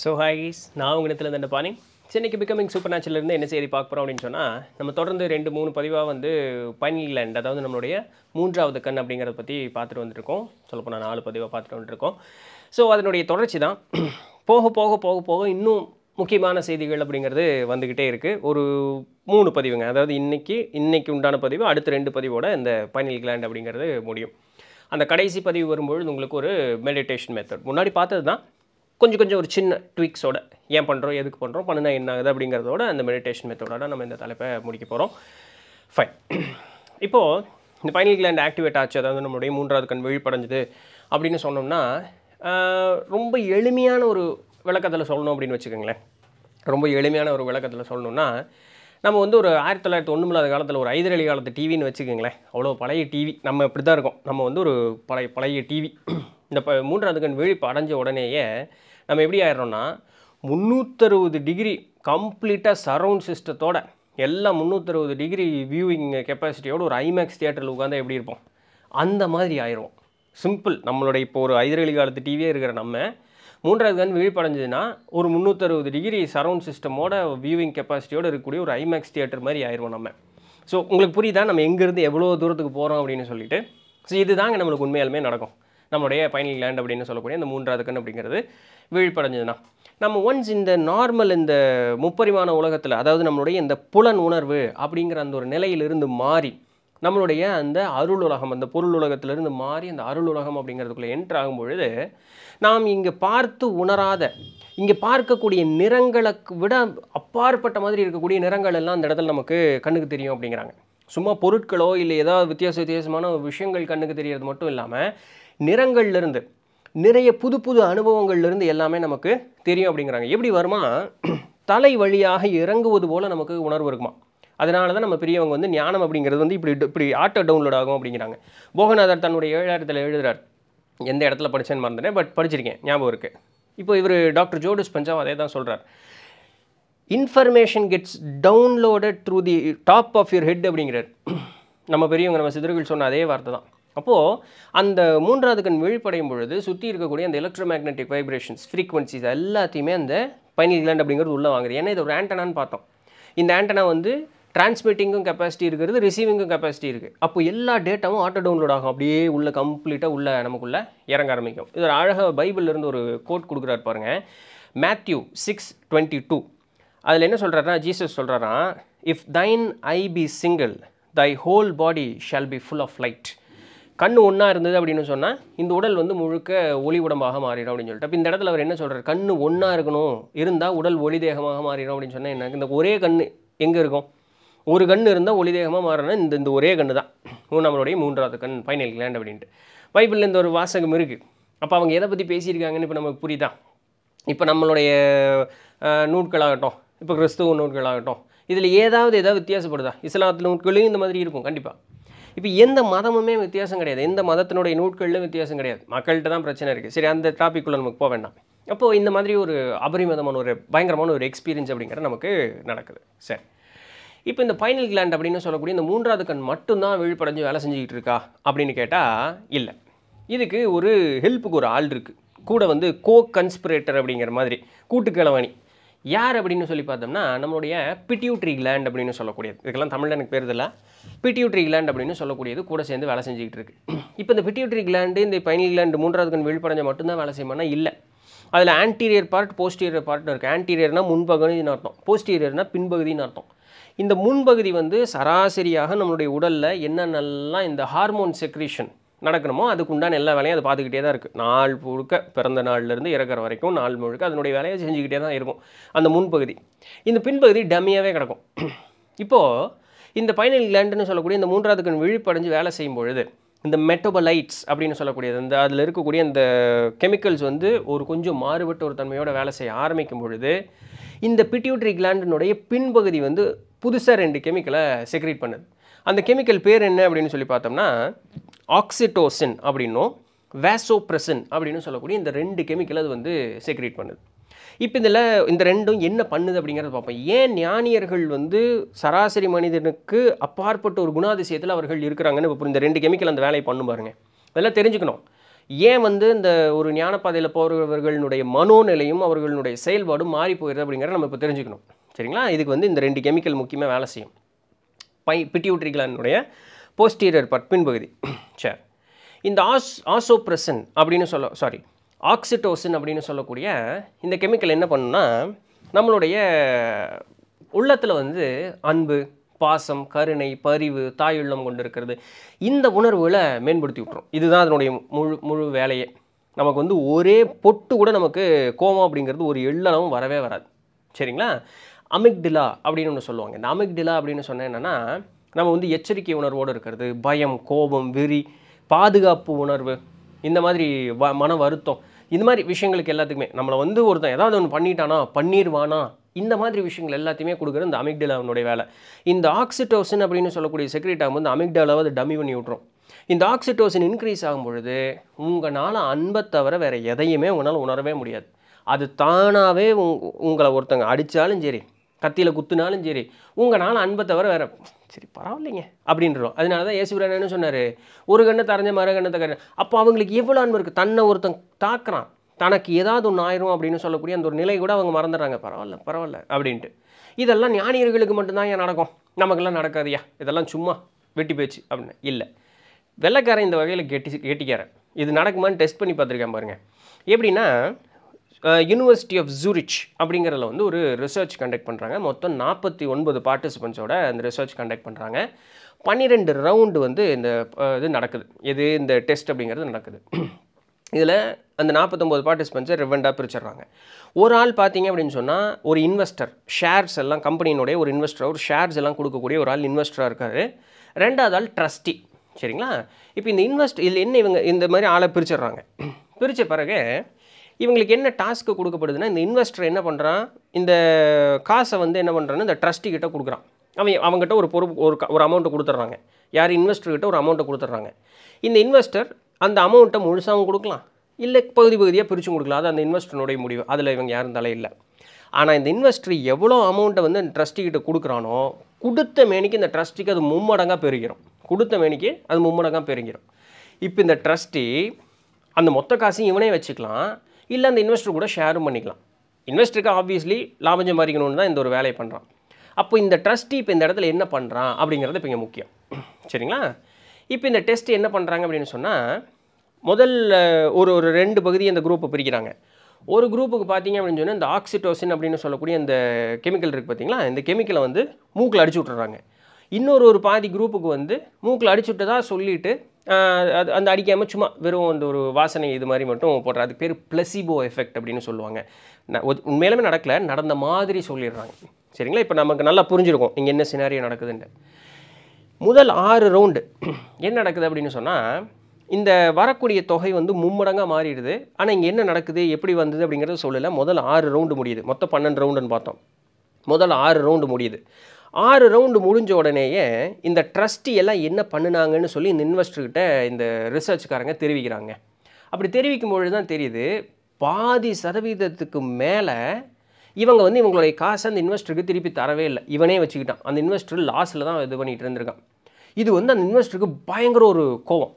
so ஹாய்ஸ் நான் உங்கள் இடத்துல இந்த பாணி சென்னைக்கு பிகமிங் சூப்பர் நேச்சுரலேருந்து என்ன செய்தி பார்க்க போகிறோம் அப்படின்னு சொன்னால் நம்ம தொடர்ந்து ரெண்டு மூணு பதிவாக வந்து பைனல் லேண்ட் அதாவது நம்மளுடைய மூன்றாவது கண் அப்படிங்கிறத பற்றி பார்த்துட்டு வந்துருக்கோம் சொல்லப்போனால் நாலு பதிவாக பார்த்துட்டு வந்துருக்கோம் ஸோ அதனுடைய தொடர்ச்சி தான் போக போக போக போக இன்னும் முக்கியமான செய்திகள் அப்படிங்கிறது வந்துக்கிட்டே இருக்குது ஒரு மூணு பதிவுங்க அதாவது இன்றைக்கி இன்றைக்கி உண்டான பதிவு அடுத்த ரெண்டு பதிவோட இந்த பைனல் கிளாண்ட் அப்படிங்கிறது முடியும் அந்த கடைசி பதிவு வரும்பொழுது உங்களுக்கு ஒரு மெடிடேஷன் மெத்தட் முன்னாடி பார்த்தது தான் கொஞ்சம் கொஞ்சம் ஒரு சின்ன ட்விக்ஸோட ஏன் பண்ணுறோம் எதுக்கு பண்ணுறோம் பண்ணினா என்ன ஆகுது அப்படிங்கிறதோட அந்த மெடிடேஷன் மெத்தடோட நம்ம இந்த தலைப்பை முடிக்க போகிறோம் ஃபைன் இப்போது இந்த பைனல் கிளாண்ட் ஆக்டிவேட் ஆச்சு அதாவது நம்மளுடைய மூன்றாவது கண் விழிப்படைஞ்சுது அப்படின்னு சொன்னோம்னா ரொம்ப எளிமையான ஒரு விளக்கத்தில் சொல்லணும் அப்படின்னு வச்சுக்கோங்களேன் ரொம்ப எளிமையான ஒரு விளக்கத்தில் சொல்லணும்னா நம்ம வந்து ஒரு ஆயிரத்தி தொள்ளாயிரத்தி ஒன்றுமில்லாத காலத்தில் ஒரு ஐதரளி காலத்து டிவின்னு வச்சுக்கோங்களேன் அவ்வளோ பழைய டிவி நம்ம இப்படி தான் இருக்கோம் நம்ம வந்து ஒரு பழைய பழைய டிவி இந்த ப மூன்றாவது கண் விழிப்பு அடைஞ்ச உடனேயே நம்ம எப்படி ஆயிடுறோன்னா முந்நூற்றறுபது டிகிரி கம்ப்ளீட்டாக சரவுண்ட் சிஸ்டத்தோட எல்லா முந்நூற்றறுபது டிகிரி வியூவிங் கெப்பாசிட்டியோடு ஒரு ஐமேக்ஸ் தியேட்டரில் உட்காந்து எப்படி இருப்போம் அந்த மாதிரி ஆயிடுவோம் சிம்பிள் நம்மளோட இப்போ ஒரு ஐதரளி காலத்து டிவியே இருக்கிற நம்ம மூன்றாவது கண் விழிப்படைஞ்சதுன்னா ஒரு முந்நூற்றறுபது டிகிரி சரவுண்ட் சிஸ்டமோட வியூவிங் கெப்பாசிட்டியோடு இருக்கக்கூடிய ஒரு ஐமேக்ஸ் தியேட்டர் மாதிரி ஆயிடுவோம் நம்ம ஸோ உங்களுக்கு புரியுதா நம்ம எங்கேருந்து எவ்வளோ தூரத்துக்கு போகிறோம் அப்படின்னு சொல்லிட்டு ஸோ இதுதாங்க நம்மளுக்கு உண்மையாலுமே நடக்கும் நம்முடைய பைனல் லேண்ட் அப்படின்னு சொல்லக்கூடிய இந்த மூன்றாவது கண் அப்படிங்கிறது வீழ்படைஞ்சதுன்னா நம்ம ஒன்ஸ் இந்த நார்மல் இந்த முப்பரிமாண உலகத்தில் அதாவது நம்மளுடைய இந்த புலன் உணர்வு அப்படிங்கிற அந்த ஒரு நிலையிலிருந்து மாறி நம்மளுடைய அந்த அருள் உலகம் அந்த பொருள் உலகத்திலிருந்து மாறி அந்த அருள் உலகம் அப்படிங்கிறதுக்குள்ளே என்ட்ராகும் பொழுது நாம் இங்கே பார்த்து உணராத இங்கே பார்க்கக்கூடிய நிறங்களை விட அப்பாற்பட்ட மாதிரி இருக்கக்கூடிய நிறங்கள் எல்லாம் அந்த இடத்துல நமக்கு கண்ணுக்கு தெரியும் அப்படிங்கிறாங்க சும்மா பொருட்களோ இல்லை ஏதாவது வித்தியாச வித்தியாசமான விஷயங்கள் கண்ணுக்கு தெரியறது மட்டும் இல்லாமல் நிறங்கள்லேருந்து நிறைய புது புது அனுபவங்கள்லேருந்து எல்லாமே நமக்கு தெரியும் அப்படிங்கிறாங்க எப்படி வருமா தலை வழியாக இறங்குவது போல் நமக்கு உணர்வு இருக்குமா அதனால தான் நம்ம பெரியவங்க வந்து ஞானம் அப்படிங்கிறது வந்து இப்படி இப்படி ஆட்டோ டவுன்லோட் ஆகும் அப்படிங்கிறாங்க போகநாதர் தன்னுடைய ஏழாயிரத்தில் எழுதுகிறார் எந்த இடத்துல படித்தேன்னு மறந்துட்டு பட் படிச்சிருக்கேன் ஞாபகம் இருக்குது இப்போ இவர் டாக்டர் ஜோடிஸ் பஞ்சாப் அதே தான் சொல்கிறார் information gets downloaded through the top of your head அப்படிங்கிறார் நம்ம பெரியவங்க நம்ம சிதறுகள் சொன்ன அதே வார்த்தை தான் அப்போது அந்த மூன்றாவது கண் விழிப்படையும் பொழுது சுற்றி இருக்கக்கூடிய அந்த எலக்ட்ரோ மேக்னெட்டிக் வைப்ரேஷன்ஸ் ஃப்ரீக்வன்சிஸ் எல்லாத்தையுமே அந்த பைனல் கிளாண்ட் அப்படிங்கிறது உள்ளே வாங்குது ஏன்னா இது ஒரு ஆண்டனான்னு பார்த்தோம் இந்த ஆண்டனா வந்து டிரான்ஸ்மிட்டிங்கும் கெப்பாசிட்டி இருக்கிறது ரிசீவிங்கும் கெப்பாசிட்டி இருக்குது அப்போ எல்லா டேட்டாவும் ஆட்டோ டவுன்லோட் ஆகும் அப்படியே உள்ளே கம்ப்ளீட்டாக உள்ளே நமக்குள்ளே இறங்க ஆரம்பிக்கும் இது அழகாக பைபிள்லேருந்து ஒரு கோட் கொடுக்குறாரு பாருங்கள் மேத்யூ சிக்ஸ் டுவெண்ட்டி டூ அதில் என்ன சொல்கிறாருன்னா ஜீசஸ் சொல்கிறாரா if thine eye be single thy whole body shall be full of light கண் ஒன்றா இருந்தது அப்படின்னு சொன்னால் இந்த உடல் வந்து முழுக்க ஒளி உடம்பாக மாறிடும் அப்படின்னு சொல்லிட்டு அப்போ இந்த இடத்துல அவர் என்ன சொல்கிறார் கண் ஒன்றா இருக்கணும் இருந்தால் உடல் ஒளி தேகமாக மாறிடும் அப்படின்னு சொன்னால் என்ன இந்த ஒரே கண் எங்கே இருக்கும் ஒரு கண் இருந்தால் ஒளி தேகமாக மாறினா இந்த இந்த ஒரே கண் தான் நம்மளுடைய மூன்றாவது கண் ஃபைனல் கிளாண்ட் அப்படின்ட்டு பைப்பில் இந்த ஒரு வாசகம் இருக்குது அப்போ அவங்க எதை பற்றி பேசியிருக்காங்கன்னு இப்போ நமக்கு புரியுதா இப்போ நம்மளுடைய நூட்களாகட்டும் இப்போ கிறிஸ்துவ நூட்களாகட்டும் இதில் ஏதாவது ஏதாவது வித்தியாசப்படுதா இஸ்லாத்து நூட்களும் இந்த மாதிரி இருக்கும் கண்டிப்பாக இப்போ எந்த மதமுமே வித்தியாசம் கிடையாது எந்த மதத்தினுடைய நூட்களிலும் வித்தியாசம் கிடையாது மக்கள்கிட்ட தான் பிரச்சனை இருக்குது சரி அந்த டாப்பிக்குள்ளே நமக்கு போக வேண்டாம் அப்போது இந்த மாதிரி ஒரு அபரிமிதமான ஒரு பயங்கரமான ஒரு எக்ஸ்பீரியன்ஸ் அப்படிங்கிற நமக்கு நடக்குது சரி இப்போ இந்த ஃபைனல் கிளாண்ட் அப்படின்னு சொல்லக்கூடிய இந்த மூன்றாவது கண் மட்டும்தான் விழிப்படைஞ்சு வேலை செஞ்சுக்கிட்டு இருக்கா அப்படின்னு கேட்டால் இல்லை இதுக்கு ஒரு ஹெல்ப்புக்கு ஒரு ஆள் இருக்குது கூட வந்து கோ கன்ஸ்பிரேட்டர் அப்படிங்கிற மாதிரி கூட்டுக்கிழவணி யார் அப்படின்னு சொல்லி பார்த்தோம்னா நம்மளுடைய பிட்யூட்ரி கிளாண்ட் அப்படின்னு சொல்லக்கூடியது இதுக்கெல்லாம் தமிழில் எனக்கு பேர் இல்லை பிட்யூட்ரி கிளாண்ட் அப்படின்னு சொல்லக்கூடியது கூட சேர்ந்து வேலை செஞ்சுக்கிட்டு இருக்கு இப்போ இந்த பிட்யூட்ரி கிளாண்டு இந்த பைனல் கிளாண்டு மூன்றாவது கண் விழிப்படைஞ்ச மட்டும்தான் வேலை செய்யணும்னா இல்லை அதில் ஆன்டீரியர் பார்ட் போஸ்டீரியர் பார்ட்னு இருக்குது ஆன்டீரியர்னால் முன்பகுதின்னு அர்த்தம் போஸ்டீரியர்னால் பின்பகுதின்னு அர்த்தம் இந்த முன்பகுதி வந்து சராசரியாக நம்மளுடைய உடலில் என்னென்னலாம் இந்த ஹார்மோன் செக்ரீஷன் நடக்கணுமோ அதுக்கு உண்டான எல்லா வேலையும் அது பார்த்துக்கிட்டே தான் இருக்குது நாள் முழுக்க பிறந்த நாள்லேருந்து இறக்குற வரைக்கும் நாள் முழுக்க அதனுடைய வேலையை செஞ்சுக்கிட்டே தான் இருக்கும் அந்த முன்பகுதி இந்த பின்பகுதி டம்மியாகவே கிடக்கும் இப்போது இந்த பைனல் லேண்டுன்னு சொல்லக்கூடிய இந்த மூன்றாவது கண் விழிப்படைஞ்சு வேலை செய்யும் பொழுது இந்த மெட்டோபலைட்ஸ் அப்படின்னு சொல்லக்கூடியது இந்த அதில் இருக்கக்கூடிய அந்த கெமிக்கல்ஸ் வந்து ஒரு கொஞ்சம் மாறுபட்ட ஒரு தன்மையோட வேலை செய்ய ஆரம்பிக்கும் பொழுது இந்த பிட்யூட்ரி கிளாண்டினுடைய பின்பகுதி வந்து புதுசாக ரெண்டு கெமிக்கலை செக்ரேட் பண்ணுது அந்த கெமிக்கல் பேர் என்ன அப்படின்னு சொல்லி பார்த்தோம்னா ஆக்சிடோசின் அப்படின்னும் வேசோப்ரெசின் அப்படின்னு சொல்லக்கூடிய இந்த ரெண்டு கெமிக்கல் அது வந்து செக்ரேட் பண்ணுது இப்போ இதில் இந்த ரெண்டும் என்ன பண்ணுது அப்படிங்கிறத பார்ப்போம் ஏன் ஞானியர்கள் வந்து சராசரி மனிதனுக்கு அப்பாற்பட்ட ஒரு குணாதிசயத்தில் அவர்கள் இருக்கிறாங்கன்னு இப்போ இந்த ரெண்டு கெமிக்கல் அந்த வேலையை பண்ணும் பாருங்க அதெல்லாம் தெரிஞ்சுக்கணும் ஏன் வந்து இந்த ஒரு ஞானப்பாதையில் போகிறவர்களுடைய மனோநிலையும் அவர்களுடைய செயல்பாடும் மாறி போயிடுது அப்படிங்கிறத நம்ம இப்போ தெரிஞ்சுக்கணும் சரிங்களா இதுக்கு வந்து இந்த ரெண்டு கெமிக்கல் முக்கியமாக வேலை செய்யும் பை பிட்டியூட்ரிகளானுடைய போஸ்டீரியர் பார்ட் பின்பகுதி சார் இந்த ஆஸ் ஆசோப்ரெசன் அப்படின்னு சொல்ல சாரி ஆக்சிடோசின் அப்படின்னு சொல்லக்கூடிய இந்த கெமிக்கல் என்ன பண்ணுன்னா நம்மளுடைய உள்ளத்தில் வந்து அன்பு பாசம் கருணை பரிவு தாயுள்ளம் கொண்டு இருக்கிறது இந்த உணர்வுகளை மேம்படுத்தி விட்டுரும் இதுதான் அதனுடைய முழு முழு வேலையே நமக்கு வந்து ஒரே பொட்டு கூட நமக்கு கோமம் அப்படிங்கிறது ஒரு எள்ளளவும் வரவே வராது சரிங்களா அமிக்டிலா அப்படின்னு ஒன்று சொல்லுவாங்க இந்த அமிக்டிலா அப்படின்னு சொன்னேன் என்னென்னா நம்ம வந்து எச்சரிக்கை உணர்வோடு இருக்கிறது பயம் கோபம் வெறி பாதுகாப்பு உணர்வு இந்த மாதிரி வ மன வருத்தம் இந்த மாதிரி விஷயங்களுக்கு எல்லாத்துக்குமே நம்மளை வந்து ஒருத்தன் ஏதாவது ஒன்று பண்ணிட்டானா பண்ணிடுவானா இந்த மாதிரி விஷயங்கள் எல்லாத்தையுமே கொடுக்குற இந்த அமிக்டலாவினுடைய வேலை இந்த ஆக்சிடோசின் அப்படின்னு சொல்லக்கூடிய செக்ரிட்டாம் வந்து அமிக்டலாவை அதை டம்மி பண்ணி விட்றோம் இந்த ஆக்சிடோசின் இன்க்ரீஸ் ஆகும் பொழுது உங்களால் அன்பை தவிர வேறு எதையுமே உங்களால் உணரவே முடியாது அது தானாகவே உங்களை ஒருத்தங்க அடித்தாலும் சரி கத்தியில் குத்துனாலும் சரி உங்கள் நாள் அன்பை தவிர வேறு சரி பரவாயில்லைங்க அப்படின்றோம் அதனால தான் ஏசுபிரான் என்ன சொன்னார் ஒரு கண்ணை தரைஞ்ச மறு கண்ணத்தை கண்ண அப்போ அவங்களுக்கு எவ்வளோ அன்பு இருக்குது தன்னை ஒருத்தன் தாக்குறான் தனக்கு ஏதாவது ஒன்று ஆயிரும் அப்படின்னு சொல்லக்கூடிய அந்த ஒரு நிலை கூட அவங்க மறந்துடுறாங்க பரவாயில்ல பரவாயில்ல அப்படின்ட்டு இதெல்லாம் ஞானியர்களுக்கு மட்டும்தான் ஏன் நடக்கும் நமக்கெல்லாம் நடக்காதியா இதெல்லாம் சும்மா வெட்டி போச்சு அப்படின்னு இல்லை வெள்ளைக்காரன் இந்த வகையில் கெட்டி கேட்டிக்காரன் இது நடக்குமான்னு டெஸ்ட் பண்ணி பார்த்துருக்கேன் பாருங்கள் எப்படின்னா யூனிவர்சிட்டி ஆஃப் ஜூரிச் அப்படிங்கிறதுல வந்து ஒரு ரிசர்ச் கண்டக்ட் பண்ணுறாங்க மொத்தம் நாற்பத்தி ஒன்பது பார்ட்டிசிபெண்ட்ஸோட அந்த ரிசர்ச் கண்டக்ட் பண்ணுறாங்க பன்னிரெண்டு ரவுண்டு வந்து இந்த இது நடக்குது எது இந்த டெஸ்ட் அப்படிங்கிறது நடக்குது இதில் அந்த நாற்பத்தொம்போது பார்ட்டிசிபெண்ட்ஸை ரிவெண்டாக பிரிச்சிடுறாங்க ஒரு ஆள் பார்த்தீங்க அப்படின்னு சொன்னால் ஒரு இன்வெஸ்டர் ஷேர்ஸ் எல்லாம் கம்பெனியினுடைய ஒரு இன்வெஸ்டர் ஒரு ஷேர்ஸ் எல்லாம் கொடுக்கக்கூடிய ஒரு ஆள் இன்வெஸ்டராக இருக்கார் ரெண்டாவது ஆள் ட்ரஸ்டி சரிங்களா இப்போ இந்த இன்வெஸ்ட் இதில் என்ன இவங்க இந்த மாதிரி ஆளை பிரிச்சிடுறாங்க பிரித்த பிறகு இவங்களுக்கு என்ன டாஸ்க்கு கொடுக்கப்படுதுன்னா இந்த இன்வெஸ்டர் என்ன பண்ணுறான் இந்த காசை வந்து என்ன பண்ணுறான்னு இந்த ட்ரஸ்ட்டி கிட்ட கொடுக்குறான் அவன் அவங்ககிட்ட ஒரு பொறுப்பு ஒரு ஒரு அமௌண்ட்டை கொடுத்துட்றாங்க யார் இன்வெஸ்டர்கிட்ட ஒரு அமௌண்ட்டை கொடுத்துட்றாங்க இந்த இன்வெஸ்டர் அந்த அமௌண்ட்டை முழுசாகவும் கொடுக்கலாம் இல்லை பகுதி பகுதியாக பிரித்து கொடுக்கலாம் அது அந்த இன்வெஸ்டனுடைய முடிவு அதில் இவங்க யாரும் தலையில்லை ஆனால் இந்த இன்வெஸ்டர் எவ்வளோ அமௌண்ட்டை வந்து அந்த ட்ரஸ்டிக்கிட்ட கொடுக்குறானோ கொடுத்த மேனிக்கு இந்த ட்ரஸ்ட்டுக்கு அது மும்மடங்காக பெருகிறோம் கொடுத்த மேனிக்கு அது மும்மடங்காக பெருகிறோம் இப்போ இந்த ட்ரஸ்ட்டி அந்த மொத்த காசையும் இவனே வச்சுக்கலாம் இல்லை அந்த இன்வெஸ்டர் கூட ஷேரும் பண்ணிக்கலாம் இன்வெஸ்டருக்கு ஆப்வியஸ்லி லாபஞ்சம் பறிக்கணும்னு தான் இந்த ஒரு வேலையை பண்ணுறான் அப்போ இந்த ட்ரஸ்ட்டி இப்போ இந்த இடத்துல என்ன பண்ணுறான் அப்படிங்கிறது இப்போ இங்கே முக்கியம் சரிங்களா இப்போ இந்த டெஸ்ட் என்ன பண்ணுறாங்க அப்படின்னு சொன்னால் முதல் ஒரு ஒரு ரெண்டு பகுதி அந்த குரூப்பை பிரிக்கிறாங்க ஒரு குரூப்புக்கு பார்த்தீங்க அப்படின்னு சொன்னால் இந்த ஆக்சிடோசின் அப்படின்னு சொல்லக்கூடிய அந்த கெமிக்கல் இருக்குது பார்த்தீங்களா இந்த கெமிக்கலை வந்து மூக்கில் அடிச்சு விட்டுறாங்க இன்னொரு ஒரு பாதி குரூப்புக்கு வந்து மூக்கில் அடிச்சு விட்டதாக சொல்லிவிட்டு அது அந்த அடிக்காமல் சும்மா வெறும் அந்த ஒரு வாசனை இது மாதிரி மட்டும் போடுற அதுக்கு பேர் பிளசிபோ எஃபெக்ட் அப்படின்னு சொல்லுவாங்க உண்மையிலுமே நடக்கலை நடந்த மாதிரி சொல்லிடுறாங்க சரிங்களா இப்போ நமக்கு நல்லா புரிஞ்சிருக்கும் இங்கே என்ன சினாரியோ நடக்குதுன்ட்டு முதல் ஆறு ரவுண்டு என்ன நடக்குது அப்படின்னு சொன்னால் இந்த வரக்கூடிய தொகை வந்து மும்மடங்காக மாறிடுது ஆனால் இங்கே என்ன நடக்குது எப்படி வந்தது அப்படிங்கிறத சொல்லலை முதல் ஆறு ரவுண்டு முடியுது மொத்தம் பன்னெண்டு ரவுண்டுன்னு பார்த்தோம் முதல் ஆறு ரவுண்டு முடியுது ஆறு ரவுண்டு முடிஞ்ச உடனேயே இந்த ட்ரஸ்டி எல்லாம் என்ன பண்ணினாங்கன்னு சொல்லி இந்த இன்வெஸ்டர்கிட்ட இந்த ரிசர்ச்காரங்க தெரிவிக்கிறாங்க அப்படி தெரிவிக்கும் பொழுது தான் தெரியுது பாதி சதவீதத்துக்கு மேலே இவங்க வந்து இவங்களுடைய காசை அந்த இன்வெஸ்டருக்கு திருப்பி தரவே இல்லை இவனே வச்சுக்கிட்டான் அந்த இன்வெஸ்டர் லாஸில் தான் இது பண்ணிகிட்டு இருந்திருக்கான் இது வந்து அந்த இன்வெஸ்டருக்கு பயங்கர ஒரு கோவம்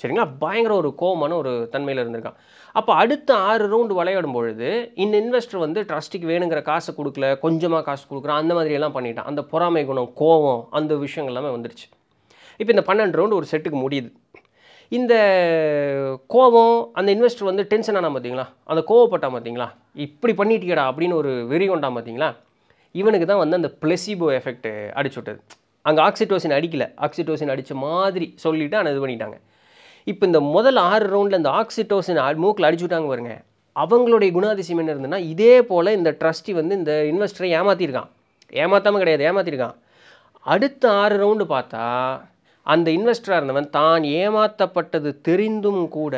சரிங்களா பயங்கர ஒரு கோமான ஒரு தன்மையில் இருந்திருக்கான் அப்போ அடுத்த ஆறு ரவுண்டு விளையாடும் பொழுது இந்த இன்வெஸ்டர் வந்து ட்ரஸ்ட்டுக்கு வேணுங்கிற காசு கொடுக்கல கொஞ்சமாக காசு கொடுக்குறான் அந்த மாதிரியெல்லாம் பண்ணிட்டான் அந்த பொறாமை குணம் கோவம் அந்த விஷயங்கள் எல்லாமே வந்துடுச்சு இப்போ இந்த பன்னெண்டு ரவுண்டு ஒரு செட்டுக்கு முடியுது இந்த கோவம் அந்த இன்வெஸ்டர் வந்து டென்ஷன் ஆனால் பார்த்தீங்களா அந்த கோவப்பட்டான் பார்த்தீங்களா இப்படி பண்ணிட்டீங்கடா அப்படின்னு ஒரு வெறி கொண்டா பார்த்தீங்களா இவனுக்கு தான் வந்து அந்த ப்ளெசிபோ எஃபெக்ட் அடிச்சு விட்டது அங்கே ஆக்சிடோசின் அடிக்கலை ஆக்சிடோசின் அடித்த மாதிரி சொல்லிவிட்டு ஆனால் இது பண்ணிட்டாங்க இப்போ இந்த முதல் ஆறு ரவுண்டில் இந்த ஆக்சிடோசின் மூக்கில் அடிச்சு விட்டாங்க பாருங்க அவங்களுடைய குணாதிசயம் என்ன இருந்ததுன்னா இதே போல் இந்த ட்ரஸ்டி வந்து இந்த இன்வெஸ்டரை ஏமாற்றிருக்கான் ஏமாற்றாமல் கிடையாது ஏமாற்றிருக்கான் அடுத்த ஆறு ரவுண்டு பார்த்தா அந்த இன்வெஸ்டராக இருந்தவன் தான் ஏமாற்றப்பட்டது தெரிந்தும் கூட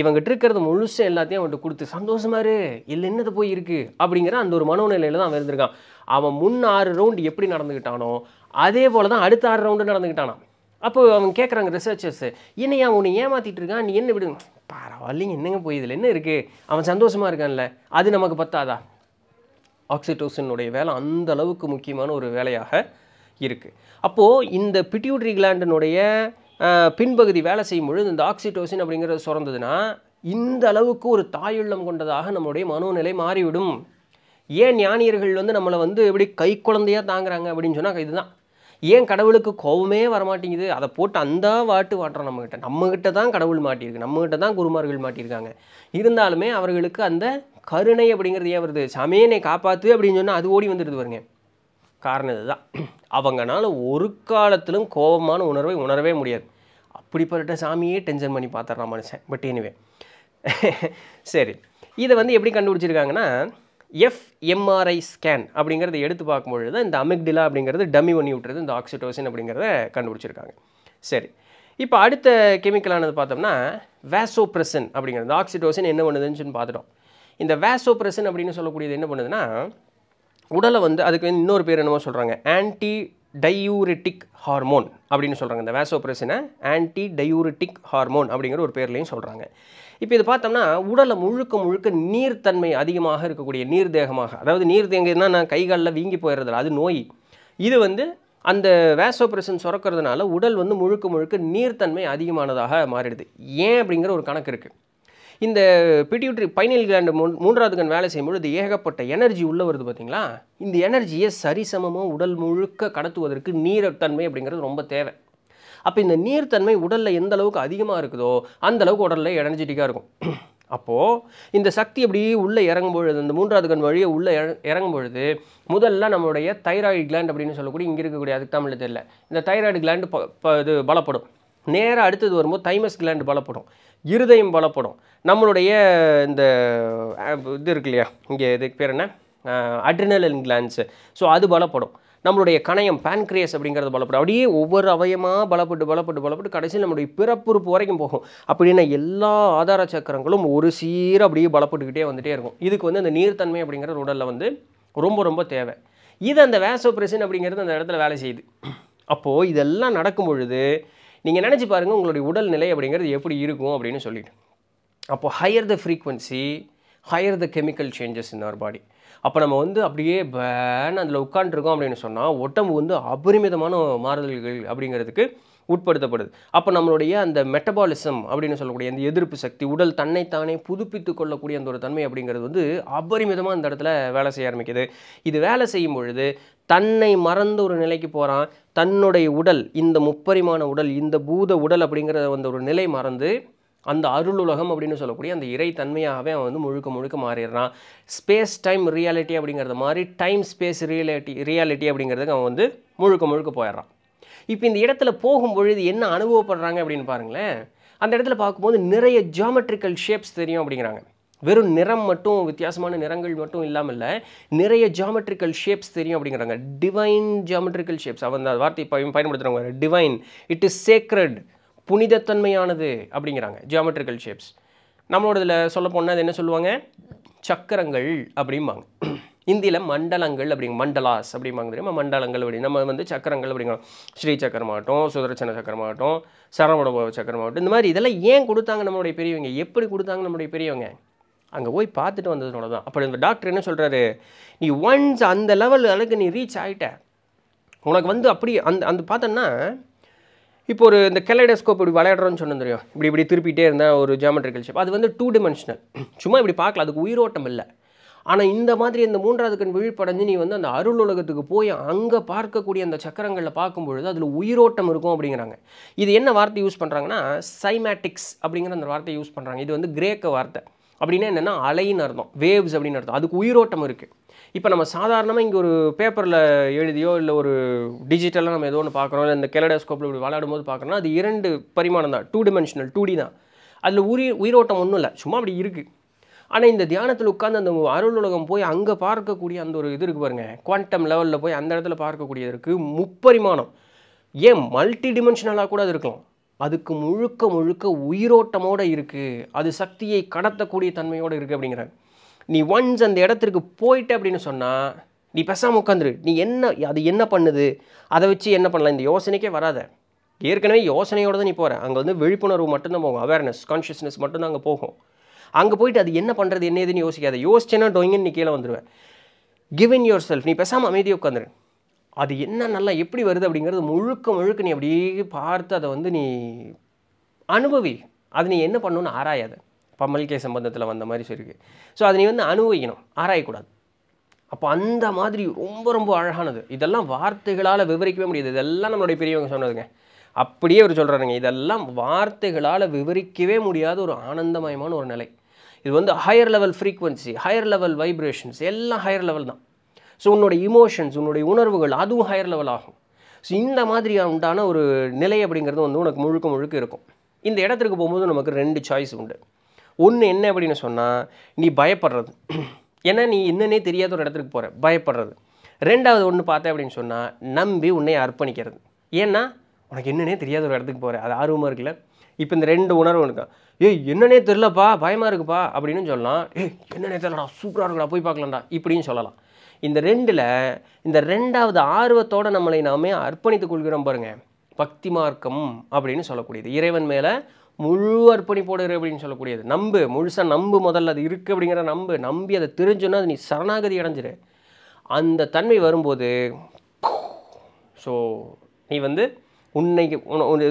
இவங்கிட்ட இருக்கிறது முழுசு எல்லாத்தையும் அவன்கிட்ட கொடுத்து சந்தோஷமா இரு இல்லை என்னது போய் இருக்கு அப்படிங்கிற அந்த ஒரு மனோநிலையில் தான் அவன் இருந்திருக்கான் அவன் முன் ஆறு ரவுண்டு எப்படி நடந்துக்கிட்டானோ அதே போல் தான் அடுத்த ஆறு ரவுண்டு நடந்துக்கிட்டானான் அப்போ அவங்க கேட்குறாங்க ரிசர்ச்சர்ஸு என்னையா அவனை ஏமாற்றிட்டு இருக்கான் நீ என்ன விடுங்க பரவாயில்லைங்க என்னங்க போய் இதில் என்ன இருக்குது அவன் சந்தோஷமாக இருக்கான்ல அது நமக்கு பத்தாதா ஆக்சிடோசினுடைய வேலை அந்த அளவுக்கு முக்கியமான ஒரு வேலையாக இருக்குது அப்போது இந்த பிட்யூட்ரி கிளாண்டனுடைய பின்பகுதி வேலை செய்யும் பொழுது இந்த ஆக்சிடோசின் அப்படிங்கிறது சுரந்ததுன்னா இந்த அளவுக்கு ஒரு தாயுள்ளம் கொண்டதாக நம்மளுடைய மனோநிலை மாறிவிடும் ஏன் ஞானியர்கள் வந்து நம்மளை வந்து எப்படி கை குழந்தையாக தாங்குறாங்க அப்படின்னு சொன்னால் இதுதான் ஏன் கடவுளுக்கு கோபமே வரமாட்டேங்குது அதை போட்டு அந்த வாட்டு வாட்டுறோம் நம்மக்கிட்ட நம்மகிட்ட தான் கடவுள் மாட்டியிருக்கு நம்மகிட்ட தான் குருமார்கள் மாட்டியிருக்காங்க இருந்தாலுமே அவர்களுக்கு அந்த கருணை அப்படிங்கிறது ஏன் வருது சமையனை காப்பாற்று அப்படின்னு சொன்னால் அது ஓடி வந்துடுது வருங்க காரணம் இதுதான் அவங்கனால ஒரு காலத்திலும் கோபமான உணர்வை உணரவே முடியாது அப்படிப்பட்ட சாமியே டென்ஷன் பண்ணி பார்த்துட்றான் மனுஷன் பட் எனிவே சரி இதை வந்து எப்படி கண்டுபிடிச்சிருக்காங்கன்னா எஃப்எம்ஆர்ஐ ஸ்கேன் அப்படிங்கிறத எடுத்து பார்க்கும்பொழுது தான் இந்த அமிக்டிலா அப்படிங்கிறது டம்மி பண்ணி விட்டுறது இந்த ஆக்சிடோசின் அப்படிங்கிறத கண்டுபிடிச்சிருக்காங்க சரி இப்போ அடுத்த கெமிக்கலானது பார்த்தோம்னா வேசோப்ரெசன் அப்படிங்கிறது ஆக்சிடோசின் என்ன பண்ணுதுன்னு சொல்லி பார்த்துட்டோம் இந்த வேசோப்ரெசன் அப்படின்னு சொல்லக்கூடியது என்ன பண்ணுதுன்னா உடலை வந்து அதுக்கு வந்து இன்னொரு பேர் என்னமோ சொல்கிறாங்க ஆன்டி டையூரிட்டிக் ஹார்மோன் அப்படின்னு சொல்கிறாங்க இந்த வேசோப்ரெசனை ஆன்டி டையூரிட்டிக் ஹார்மோன் அப்படிங்கிற ஒரு பேர்லேயும் சொல்கிறாங்க இப்போ இது பார்த்தோம்னா உடலை முழுக்க முழுக்க நீர்த்தன்மை அதிகமாக இருக்கக்கூடிய நீர் தேகமாக அதாவது நீர் தேங்கன்னா நான் கைகாலில் வீங்கி போயிடுறதில்ல அது நோய் இது வந்து அந்த வேசோப்ரெசன் சுரக்கிறதுனால உடல் வந்து முழுக்க முழுக்க நீர்த்தன்மை அதிகமானதாக மாறிடுது ஏன் அப்படிங்கிற ஒரு கணக்கு இருக்குது இந்த பிடியூட்ரி பைனல் கிளாண்டு மூன்றாவது கண் வேலை செய்யும் பொழுது ஏகப்பட்ட எனர்ஜி உள்ளே வருது பார்த்தீங்களா இந்த எனர்ஜியை சரிசமமாக உடல் முழுக்க கடத்துவதற்கு நீரத்தன்மை அப்படிங்கிறது ரொம்ப தேவை அப்போ இந்த நீர்த்தன்மை உடலில் எந்த அளவுக்கு அதிகமாக இருக்குதோ அந்த அளவுக்கு உடலில் எனர்ஜெட்டிக்காக இருக்கும் அப்போது இந்த சக்தி அப்படி உள்ளே இறங்கும் பொழுது இந்த மூன்றாவது கண் வழியை உள்ளே இறங்கும் பொழுது முதல்ல நம்மளுடைய தைராய்டு கிளாண்ட் அப்படின்னு சொல்லக்கூடிய இங்கே இருக்கக்கூடிய அதுக்கு தமிழ் தெரியல இந்த தைராய்டு கிளாண்டு இது பலப்படும் நேராக அடுத்தது வரும்போது தைமஸ் கிளாண்டு பலப்படும் இருதயம் பலப்படும் நம்மளுடைய இந்த இது இருக்கு இல்லையா இங்கே இதுக்கு பேர் என்ன அட்ரினலின் கிளான்ஸு ஸோ அது பலப்படும் நம்மளுடைய கணையம் பேன்கிரியஸ் அப்படிங்கிறது பலப்படும் அப்படியே ஒவ்வொரு அவயமாக பலப்பட்டு பலப்பட்டு பலப்பட்டு கடைசியில் நம்மளுடைய பிறப்புறுப்பு வரைக்கும் போகும் அப்படின்னா எல்லா ஆதார சக்கரங்களும் ஒரு சீர அப்படியே பலப்பட்டுக்கிட்டே வந்துகிட்டே இருக்கும் இதுக்கு வந்து அந்த நீர்த்தன்மை அப்படிங்கிறது உடலில் வந்து ரொம்ப ரொம்ப தேவை இது அந்த வேசோப்ரெசின் அப்படிங்கிறது அந்த இடத்துல வேலை செய்யுது அப்போது இதெல்லாம் நடக்கும் பொழுது நீங்கள் நினச்சி பாருங்கள் உங்களுடைய உடல் நிலை அப்படிங்கிறது எப்படி இருக்கும் அப்படின்னு சொல்லிட்டு அப்போது higher the frequency higher the chemical changes in our body அப்போ நம்ம வந்து அப்படியே பேன் அதில் உட்காந்துருக்கோம் அப்படின்னு சொன்னால் உடம்பு வந்து அபரிமிதமான மாறுதல்கள் அப்படிங்கிறதுக்கு உட்படுத்தப்படுது அப்போ நம்மளுடைய அந்த மெட்டபாலிசம் அப்படின்னு சொல்லக்கூடிய அந்த எதிர்ப்பு சக்தி உடல் தன்னைத்தானே புதுப்பித்து கொள்ளக்கூடிய அந்த ஒரு தன்மை அப்படிங்கிறது வந்து அபரிமிதமாக அந்த இடத்துல வேலை செய்ய ஆரம்பிக்குது இது வேலை செய்யும் பொழுது தன்னை மறந்து ஒரு நிலைக்கு போகிறான் தன்னுடைய உடல் இந்த முப்பரிமான உடல் இந்த பூத உடல் அப்படிங்கிற அந்த ஒரு நிலை மறந்து அந்த அருளுலகம் அப்படின்னு சொல்லக்கூடிய அந்த இறை தன்மையாகவே அவன் வந்து முழுக்க முழுக்க மாறிடுறான் ஸ்பேஸ் டைம் ரியாலிட்டி அப்படிங்கிறது மாதிரி டைம் ஸ்பேஸ் ரியாலிட்டி ரியாலிட்டி அப்படிங்கிறதுக்கு அவன் வந்து முழுக்க முழுக்க போயிடுறான் இப்போ இந்த இடத்துல போகும்பொழுது என்ன அனுபவப்படுறாங்க அப்படின்னு பாருங்களேன் அந்த இடத்துல பார்க்கும்போது நிறைய ஜியாமெட்ரிக்கல் ஷேப்ஸ் தெரியும் அப்படிங்கிறாங்க வெறும் நிறம் மட்டும் வித்தியாசமான நிறங்கள் மட்டும் இல்லாமல் இல்லை நிறைய ஜியாமெட்ரிக்கல் ஷேப்ஸ் தெரியும் அப்படிங்கிறாங்க டிவைன் ஜியாமெட்ரிக்கல் ஷேப்ஸ் அவன் அந்த வார்த்தை பயன்படுத்துகிறவங்க டிவைன் இட் இஸ் சேக்ரட் புனிதத்தன்மையானது அப்படிங்கிறாங்க ஜியாமெட்ரிக்கல் ஷேப்ஸ் நம்மளோட இதில் சொல்ல போனால் என்ன சொல்லுவாங்க சக்கரங்கள் அப்படிம்பாங்க இந்தியில் மண்டலங்கள் அப்படிங்க மண்டலாஸ் அப்படிம்பாங்க தெரியுமா மண்டலங்கள் அப்படி நம்ம வந்து சக்கரங்கள் அப்படிங்கிறோம் ஸ்ரீ சக்கரமாகட்டும் சுதர்சன சக்கரமாகட்டும் சரவணபவ சக்கரமாகட்டும் இந்த மாதிரி இதெல்லாம் ஏன் கொடுத்தாங்க நம்மளுடைய பெரியவங்க எப்படி கொடுத்தாங்க நம்மளுடைய பெரியவங்க அங்கே போய் பார்த்துட்டு வந்ததுனால தான் அப்படி இந்த டாக்டர் என்ன சொல்கிறாரு நீ ஒன்ஸ் அந்த லெவல் அளவுக்கு நீ ரீச் ஆகிட்ட உனக்கு வந்து அப்படி அந்த அந்த பார்த்தோன்னா இப்போ ஒரு இந்த கெலைடோஸ்கோப் இப்படி விளையாடுறோன்னு சொன்ன தெரியும் இப்படி இப்படி திருப்பிகிட்டே இருந்தால் ஒரு ஜாமெட்ரிக்கல் ஷேப் அது வந்து டூ டிமென்ஷனல் சும்மா இப்படி பார்க்கலாம் அதுக்கு உயிரோட்டம் இல்லை ஆனால் இந்த மாதிரி இந்த மூன்றாவது கண் விழிப்படைஞ்சு நீ வந்து அந்த அருள் உலகத்துக்கு போய் அங்கே பார்க்கக்கூடிய அந்த சக்கரங்களில் பார்க்கும்பொழுது அதில் உயிரோட்டம் இருக்கும் அப்படிங்கிறாங்க இது என்ன வார்த்தை யூஸ் பண்ணுறாங்கன்னா சைமேட்டிக்ஸ் அப்படிங்கிற அந்த வார்த்தையை யூஸ் பண்ணுறாங்க இது வந்து கிரேக்க வார்த்தை அப்படின்னா என்னென்னா அலைன்னு அர்த்தம் வேவ்ஸ் அப்படின்னு அர்த்தம் அதுக்கு உயிரோட்டம் இருக்குது இப்போ நம்ம சாதாரணமாக இங்கே ஒரு பேப்பரில் எழுதியோ இல்லை ஒரு டிஜிட்டலாக நம்ம ஏதோ ஒன்று பார்க்குறோம் இல்லை இந்த கெலடோஸ்கோப்பில் இப்படி விளையாடும் போது பார்க்குறோம்னா அது இரண்டு பரிமாணம் தான் டூ டிமென்ஷனல் டூ டி தான் அதில் உரி உயிரோட்டம் ஒன்றும் இல்லை சும்மா அப்படி இருக்குது ஆனால் இந்த தியானத்தில் உட்காந்து அந்த அருள் உலகம் போய் அங்கே பார்க்கக்கூடிய அந்த ஒரு இது இருக்குது பாருங்கள் குவாண்டம் லெவலில் போய் அந்த இடத்துல பார்க்கக்கூடியது இருக்குது முப்பரிமாணம் ஏன் மல்டி டிமென்ஷனலாக கூட அது இருக்கலாம் அதுக்கு முழுக்க முழுக்க உயிரோட்டமோடு இருக்குது அது சக்தியை கடத்தக்கூடிய தன்மையோடு இருக்குது அப்படிங்கிறாங்க நீ ஒன்ஸ் அந்த இடத்திற்கு போயிட்ட அப்படின்னு சொன்னால் நீ பேசாமல் உட்காந்துரு நீ என்ன அது என்ன பண்ணுது அதை வச்சு என்ன பண்ணலாம் இந்த யோசனைக்கே வராத ஏற்கனவே யோசனையோடு தான் நீ போகிற அங்கே வந்து விழிப்புணர்வு மட்டும்தான் போகும் அவேர்னஸ் கான்ஷியஸ்னஸ் மட்டும்தான் அங்கே போகும் அங்கே போயிட்டு அது என்ன பண்ணுறது என்ன எதுன்னு யோசிக்காத யோசிச்சேன்னா டோயிங்கன்னு நீ கீழே வந்துடுவேன் இன் யோர் செல்ஃப் நீ பேசாமல் அமைதியாக உட்காந்துரு அது என்ன நல்லா எப்படி வருது அப்படிங்கிறது முழுக்க முழுக்க நீ அப்படியே பார்த்து அதை வந்து நீ அனுபவி அது நீ என்ன பண்ணணுன்னு ஆராயாது பமல்கே சம்பந்தத்தில் வந்த மாதிரி சொல்லியிருக்கு ஸோ அதை நீ வந்து அனுபவிக்கணும் ஆராயக்கூடாது அப்போ அந்த மாதிரி ரொம்ப ரொம்ப அழகானது இதெல்லாம் வார்த்தைகளால் விவரிக்கவே முடியாது இதெல்லாம் நம்மளுடைய பெரியவங்க சொன்னதுங்க அப்படியே அவர் சொல்கிறாருங்க இதெல்லாம் வார்த்தைகளால் விவரிக்கவே முடியாத ஒரு ஆனந்தமயமான ஒரு நிலை இது வந்து higher level frequency higher level vibrations எல்லாம் ஹையர் லெவல் தான் ஸோ உன்னோட இமோஷன்ஸ் உன்னுடைய உணர்வுகள் அதுவும் ஹையர் லெவல் ஆகும் ஸோ இந்த மாதிரி உண்டான ஒரு நிலை அப்படிங்கிறது வந்து உனக்கு முழுக்க முழுக்க இருக்கும் இந்த இடத்துக்கு போகும்போது நமக்கு ரெண்டு சாய்ஸ் உண்டு ஒன்று என்ன அப்படின்னு சொன்னால் நீ பயப்படுறது ஏன்னா நீ என்னன்னே தெரியாத ஒரு இடத்துக்கு போகிற பயப்படுறது ரெண்டாவது ஒன்று பார்த்தேன் அப்படின்னு சொன்னால் நம்பி உன்னை அர்ப்பணிக்கிறது ஏன்னா உனக்கு என்னன்னே தெரியாத ஒரு இடத்துக்கு போகிற அது ஆர்வமாக இருக்குல்ல இப்போ இந்த ரெண்டு உணர்வு இருக்கா ஏய் என்னன்னே தெரிலப்பா பயமாக இருக்குப்பா அப்படின்னு சொல்லலாம் ஏய் என்னன்னே தெரிலடா சூப்பராக இருக்குடா போய் பார்க்கலாம்டா இப்படின்னு சொல்லலாம் இந்த ரெண்டில் இந்த ரெண்டாவது ஆர்வத்தோடு நம்மளை நாமே அர்ப்பணித்துக் கொள்கிறோம் பாருங்கள் பக்தி மார்க்கம் அப்படின்னு சொல்லக்கூடியது இறைவன் மேலே முழு போடுற அப்படின்னு சொல்லக்கூடியது நம்பு முழுசாக நம்பு முதல்ல அது இருக்குது அப்படிங்கிற நம்பு நம்பி அதை தெரிஞ்சோன்னா அது நீ சரணாகதி அடைஞ்சிரு அந்த தன்மை வரும்போது ஸோ நீ வந்து உன்னை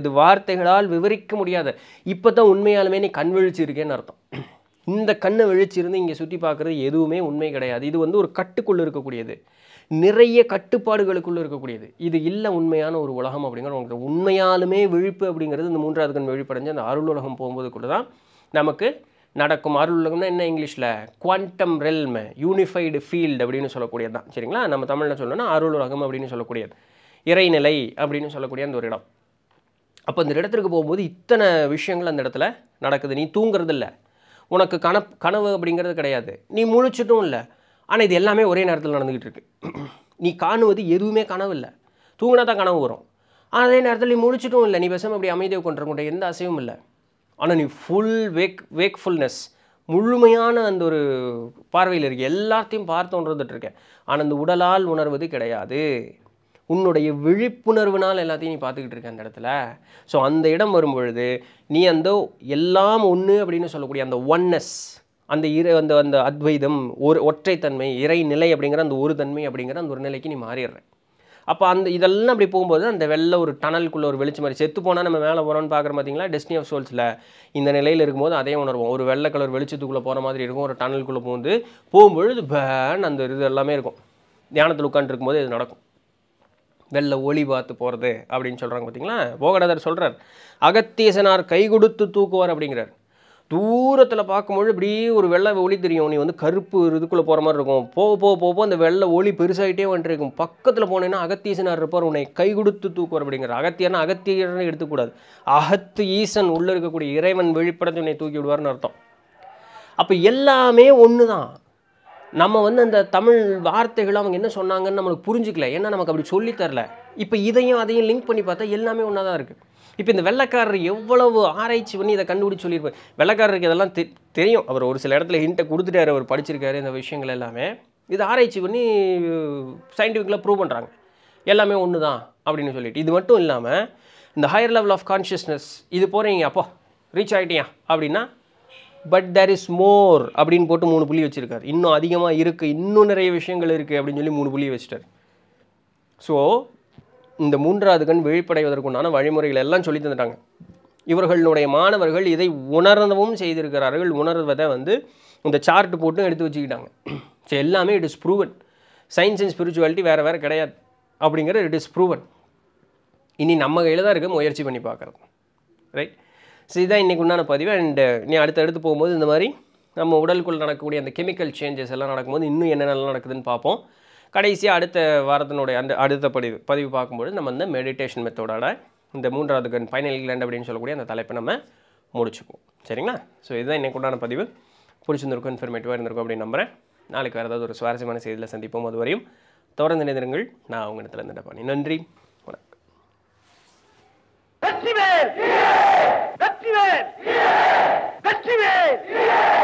இது வார்த்தைகளால் விவரிக்க முடியாத இப்போ தான் உண்மையாலுமே நீ கண் விழிச்சிருக்கேன்னு அர்த்தம் இந்த கண்ணை விழிச்சிருந்து இங்கே சுற்றி பார்க்குறது எதுவுமே உண்மை கிடையாது இது வந்து ஒரு கட்டுக்குள்ளே இருக்கக்கூடியது நிறைய கட்டுப்பாடுகளுக்குள்ளே இருக்கக்கூடியது இது இல்லை உண்மையான ஒரு உலகம் அப்படிங்கிற உங்களுக்கு உண்மையாலுமே விழிப்பு அப்படிங்கிறது இந்த மூன்றாவது கண் விழிப்படைஞ்சு அந்த அருள் உலகம் கூட தான் நமக்கு நடக்கும் அருள் உலகம்னா என்ன இங்கிலீஷில் குவாண்டம் ரெல்மு யூனிஃபைடு ஃபீல்டு அப்படின்னு சொல்லக்கூடியது தான் சரிங்களா நம்ம தமிழில் சொல்லணும்னா அருள் உலகம் அப்படின்னு சொல்லக்கூடியது இறைநிலை அப்படின்னு சொல்லக்கூடிய அந்த ஒரு இடம் அப்போ அந்த இடத்துக்கு போகும்போது இத்தனை விஷயங்கள் அந்த இடத்துல நடக்குது நீ தூங்குறதில்ல உனக்கு கன கனவு அப்படிங்கிறது கிடையாது நீ முழிச்சிட்டும் இல்லை ஆனால் இது எல்லாமே ஒரே நேரத்தில் நடந்துக்கிட்டு இருக்கு நீ காணுவது எதுவுமே கனவு இல்லை தூங்கினா தான் கனவு வரும் ஆனால் அதே நேரத்தில் நீ முடிச்சிட்டும் இல்லை நீ பேசாமல் அப்படி அமைதியை கொண்டு கொண்ட எந்த அசையும் இல்லை ஆனால் நீ ஃபுல் வேக் வேக்ஃபுல்னஸ் முழுமையான அந்த ஒரு பார்வையில் இருக்கு எல்லாத்தையும் பார்த்தோன்றதுட்டு இருக்கேன் ஆனால் அந்த உடலால் உணர்வது கிடையாது உன்னுடைய விழிப்புணர்வுனால் எல்லாத்தையும் நீ பார்த்துக்கிட்டு இருக்க அந்த இடத்துல ஸோ அந்த இடம் வரும்பொழுது நீ அந்த எல்லாம் ஒன்று அப்படின்னு சொல்லக்கூடிய அந்த ஒன்னஸ் அந்த இரு அந்த அந்த அத்வைதம் ஒரு ஒற்றைத்தன்மை இறைநிலை அப்படிங்கிற அந்த ஒரு தன்மை அப்படிங்கிற அந்த ஒரு நிலைக்கு நீ மாறிடுற அப்போ அந்த இதெல்லாம் அப்படி போகும்போது அந்த வெள்ளை ஒரு டனலுக்குள்ள ஒரு வெளிச்சம் மாதிரி செத்து போனால் நம்ம மேலே போகிறோம்னு பார்க்குற பார்த்தீங்களா டெஸ்டினி ஆஃப் சோல்ஸில் இந்த நிலையில் இருக்கும்போது அதே உணர்வோம் ஒரு வெள்ளை கலர் வெளிச்சத்துக்குள்ளே போகிற மாதிரி இருக்கும் ஒரு டனலுக்குள்ளே போகுது போகும்பொழுது பேன் அந்த இது எல்லாமே இருக்கும் தியானத்தில் உட்காந்துருக்கும் போது இது நடக்கும் வெள்ளை ஒளி பார்த்து போகிறது அப்படின்னு சொல்கிறாங்க பார்த்தீங்களா போகடாதர் சொல்கிறார் அகத்தியசனார் கை கொடுத்து தூக்குவார் அப்படிங்கிறார் தூரத்தில் பார்க்கும்பொழுது அப்படியே ஒரு வெள்ளை ஒளி தெரியும் நீ வந்து கருப்பு இதுக்குள்ளே போகிற மாதிரி இருக்கும் போக போக போக அந்த வெள்ளை ஒளி பெருசாகிட்டே வந்துருக்கும் பக்கத்தில் போனேன்னா அகத்தீசனார் இருப்பார் உன்னை கை கொடுத்து தூக்குவார் அப்படிங்கிற அகத்தியர்னா அகத்தியர்னு எடுத்துக்கூடாது அகத்து ஈசன் உள்ளே இருக்கக்கூடிய இறைவன் வெளிப்படத்தை உன்னை தூக்கி விடுவார்னு அர்த்தம் அப்போ எல்லாமே ஒன்று தான் நம்ம வந்து அந்த தமிழ் வார்த்தைகள் அவங்க என்ன சொன்னாங்கன்னு நம்மளுக்கு புரிஞ்சிக்கல ஏன்னா நமக்கு அப்படி சொல்லித்தரல இப்போ இதையும் அதையும் லிங்க் பண்ணி பார்த்தா எல்லாமே ஒன்றா தான் இருக்குது இப்போ இந்த வெள்ளக்காரர் எவ்வளவு ஆராய்ச்சி பண்ணி இதை கண்டுபிடிச்சி சொல்லியிருப்பார் வெள்ளக்காரருக்கு இதெல்லாம் தெ தெரியும் அவர் ஒரு சில இடத்துல ஹிண்ட்டை கொடுத்துட்டாரு அவர் படிச்சிருக்காரு இந்த விஷயங்கள் எல்லாமே இதை ஆராய்ச்சி பண்ணி சயின்டிஃபிக்கில் ப்ரூவ் பண்ணுறாங்க எல்லாமே ஒன்று தான் அப்படின்னு சொல்லிட்டு இது மட்டும் இல்லாமல் இந்த ஹையர் லெவல் ஆஃப் கான்ஷியஸ்னஸ் இது போகிறீங்க அப்போ ரீச் ஆகிட்டியா அப்படின்னா பட் தேர் இஸ் மோர் அப்படின்னு போட்டு மூணு புள்ளி வச்சுருக்காரு இன்னும் அதிகமாக இருக்குது இன்னும் நிறைய விஷயங்கள் இருக்குது அப்படின்னு சொல்லி மூணு புள்ளி வச்சுட்டார் ஸோ இந்த மூன்றாவது கண் விழிப்படைவதற்குண்டான வழிமுறைகள் எல்லாம் சொல்லி தந்துட்டாங்க இவர்களுடைய மாணவர்கள் இதை உணர்ந்தவும் செய்திருக்கிறார்கள் உணர்வதை வந்து இந்த சார்ட் போட்டும் எடுத்து வச்சுக்கிட்டாங்க ஸோ எல்லாமே it is proven science and spirituality வேறு வேறு கிடையாது அப்படிங்கிற இட் இஸ் ப்ரூவன் இனி நம்ம கையில் தான் இருக்க முயற்சி பண்ணி பார்க்குறது ரைட் ஸோ இதுதான் இன்றைக்கு உண்டான பதிவு அண்டு நீ அடுத்து போகும்போது இந்த மாதிரி நம்ம உடலுக்குள் நடக்கக்கூடிய அந்த கெமிக்கல் சேஞ்சஸ் எல்லாம் நடக்கும்போது இன்னும் என்னென்னலாம் நடக்குதுன்னு பார்ப்போம் கடைசியாக அடுத்த வாரத்தினுடைய அந்த அடுத்த பதிவு பதிவு பார்க்கும்பொழுது நம்ம இந்த மெடிடேஷன் மெத்தோடோட இந்த மூன்றாவது கண் ஃபைனல் கிளாண்ட் அப்படின்னு சொல்லக்கூடிய அந்த தலைப்பை நம்ம முடிச்சுக்குவோம் சரிங்களா ஸோ இதுதான் இன்றைக்கு உண்டான பதிவு பிடிச்சிருந்துருக்கும் இன்ஃபர்மேட்டிவாக இருந்திருக்கும் அப்படின்னு நம்புகிறேன் நாளைக்கு வேறு ஏதாவது ஒரு சுவாரஸ்யமான செய்தியில் சந்திப்போம் அதுவரையும் தொடர்ந்து நினைந்திருங்கள் நான் அவங்க இடத்துல இருந்து பண்ணி நன்றி வணக்கம்